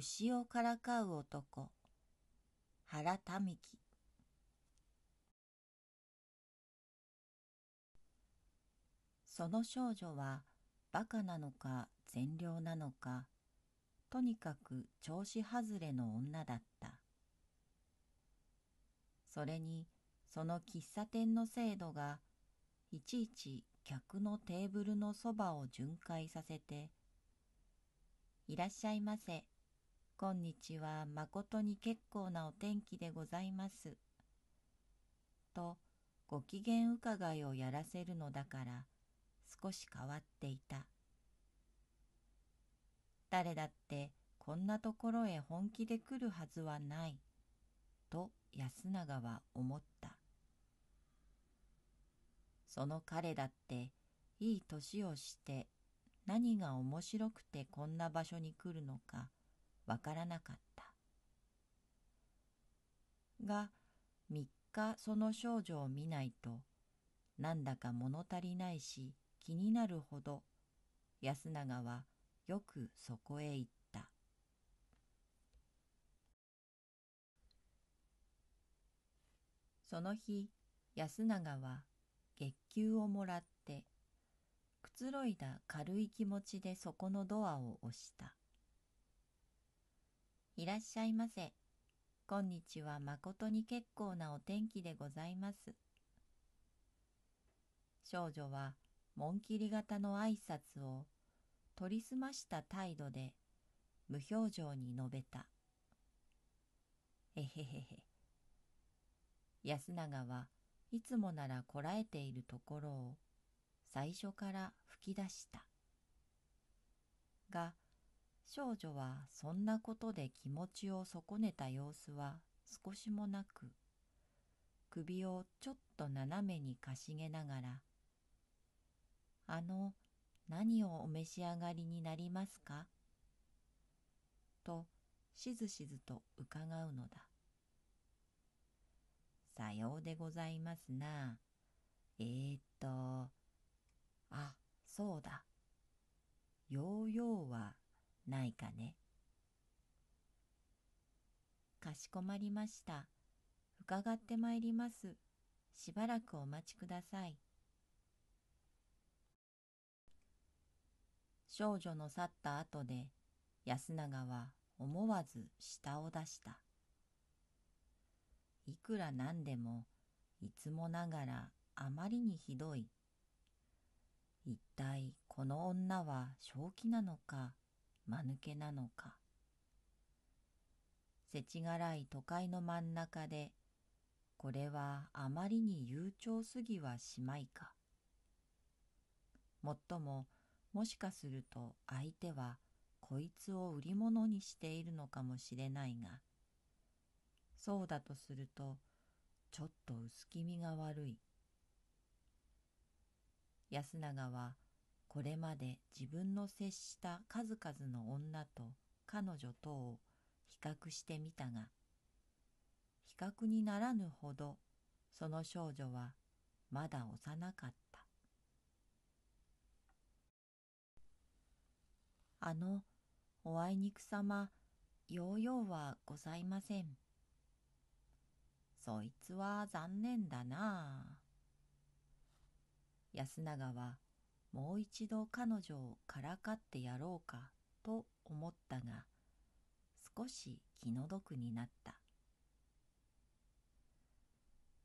牛をからかう男原民喜その少女はバカなのか善良なのかとにかく調子外れの女だったそれにその喫茶店の制度がいちいち客のテーブルのそばを巡回させて「いらっしゃいませこんにちは、誠に結構なお天気でございます。と、ご機嫌伺いをやらせるのだから、少し変わっていた。誰だってこんなところへ本気で来るはずはない、と安永は思った。その彼だって、いい年をして何が面白くてこんな場所に来るのかわからなかったが3日その少女を見ないとなんだか物足りないし気になるほど安永はよくそこへ行ったその日安永は月給をもらってくつろいだ軽い気持ちでそこのドアを押したいらっしゃいませ。こんにちは誠に結構なお天気でございます。少女は、紋切り型の挨拶を取りすました態度で無表情に述べた。えへへへ。安永はいつもならこらえているところを最初から吹き出した。が、少女はそんなことで気持ちを損ねた様子は少しもなく、首をちょっと斜めにかしげながら、あの、何をお召し上がりになりますかと、しずしずと伺うのだ。さようでございますな。えー、っと、あ、そうだ。ヨーヨーはないかね。かしこまりました。伺ってまいります。しばらくお待ちください。少女の去った後で、安永は思わず舌を出した。いくらなんでも、いつもながらあまりにひどい。一体この女は正気なのか、間抜けなのかせちがらい都会の真ん中でこれはあまりに悠長すぎはしまいかもっとももしかすると相手はこいつを売り物にしているのかもしれないがそうだとするとちょっと薄気味が悪い安永はこれまで自分の接した数々の女と彼女とを比較してみたが比較にならぬほどその少女はまだ幼かったあのおあいにくさまようようはございませんそいつは残念だな安永は一度彼女をからかってやろうかと思ったが少し気の毒になった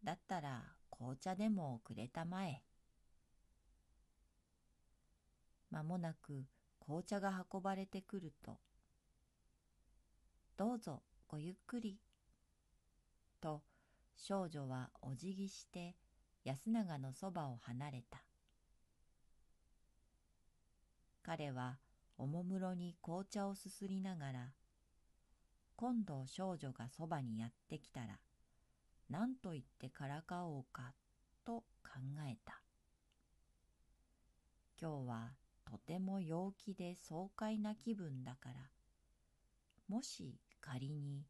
だったら紅茶でもくれたまえ間もなく紅茶が運ばれてくると「どうぞごゆっくり」と少女はお辞儀して安永のそばを離れた彼はおもむろに紅茶をすすりながら、今度少女がそばにやってきたら、何と言ってからかおうか、と考えた。今日はとても陽気で爽快な気分だから、もし仮に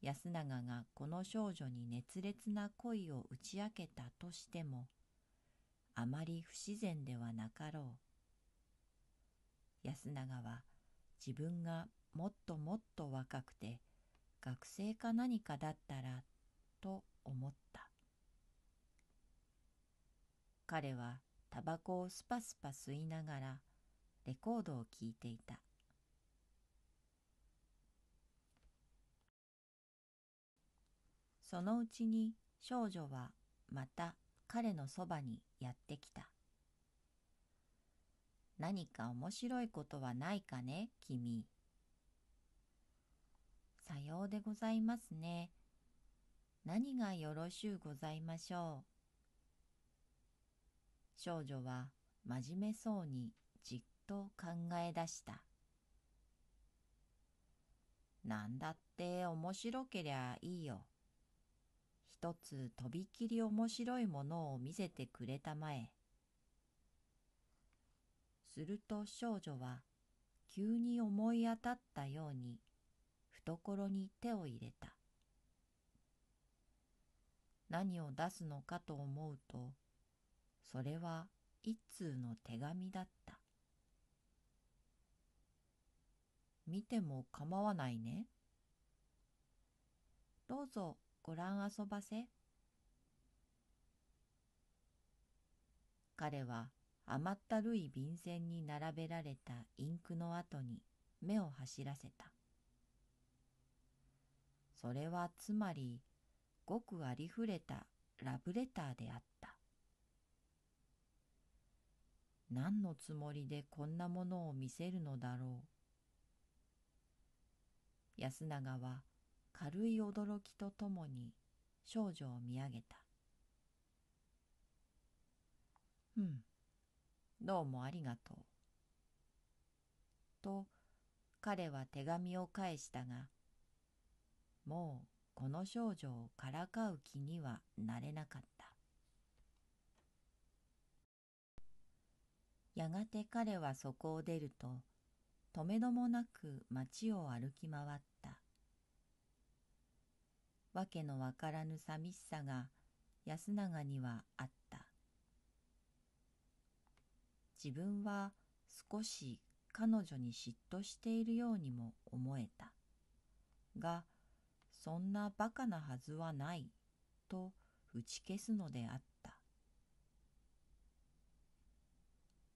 安永がこの少女に熱烈な恋を打ち明けたとしても、あまり不自然ではなかろう。安永は自分がもっともっと若くて学生か何かだったらと思った彼はタバコをスパスパ吸いながらレコードを聴いていたそのうちに少女はまた彼のそばにやってきた何か面白いことはないかね、君。さようでございますね。何がよろしゅうございましょう。少女は真面目そうにじっと考え出した。なんだって面白けりゃいいよ。一つとびきり面白いものを見せてくれたまえ。すると少女は急に思い当たったように懐に手を入れた。何を出すのかと思うとそれは一通の手紙だった見ても構わないねどうぞご覧遊ばせ彼は甘ったるい便箋に並べられたインクの跡に目を走らせた。それはつまりごくありふれたラブレターであった。何のつもりでこんなものを見せるのだろう。安永は軽い驚きとともに少女を見上げた。うん。どうもありがとう。と彼は手紙を返したが、もうこの少女をからかう気にはなれなかった。やがて彼はそこを出ると、止めどもなく町を歩き回った。わけのわからぬ寂しさが安永にはあった。自分は少し彼女に嫉妬しているようにも思えた。が、そんなバカなはずはない、と打ち消すのであった。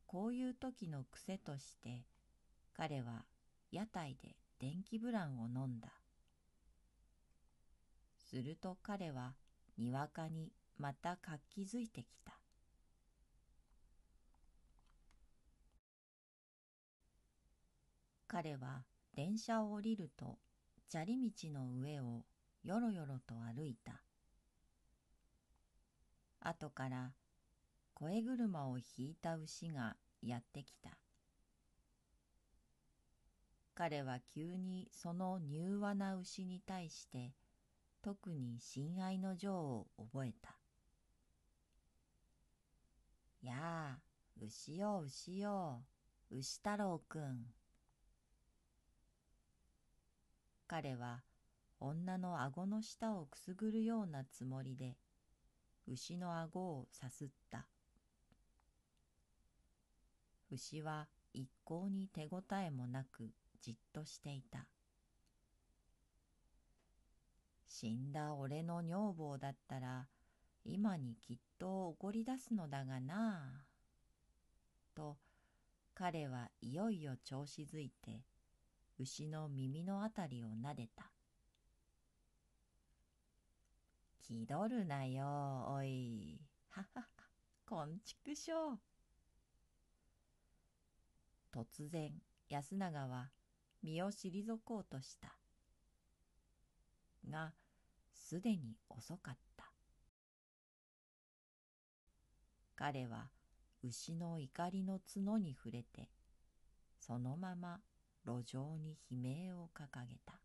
こういう時の癖として、彼は屋台で電気ブランを飲んだ。すると彼はにわかにまた活気づいてきた。彼は電車を降りると砂利道の上をよろよろと歩いた後から声車を引いた牛がやってきた彼は急にその柔和な牛に対して特に親愛の情を覚えた「やあ牛よ牛よ牛太郎くん」彼は女の顎の下をくすぐるようなつもりで牛の顎をさすった。牛は一向に手応えもなくじっとしていた。死んだ俺の女房だったら今にきっと怒り出すのだがなあ。と彼はいよいよ調子づいて牛の耳のあたりをなでた。気取るなよ、おい。ははは、こんちくしょう。突然、安永は身を退こうとした。が、すでに遅かった。彼は牛の怒りの角に触れて、そのまま路上に悲鳴を掲げた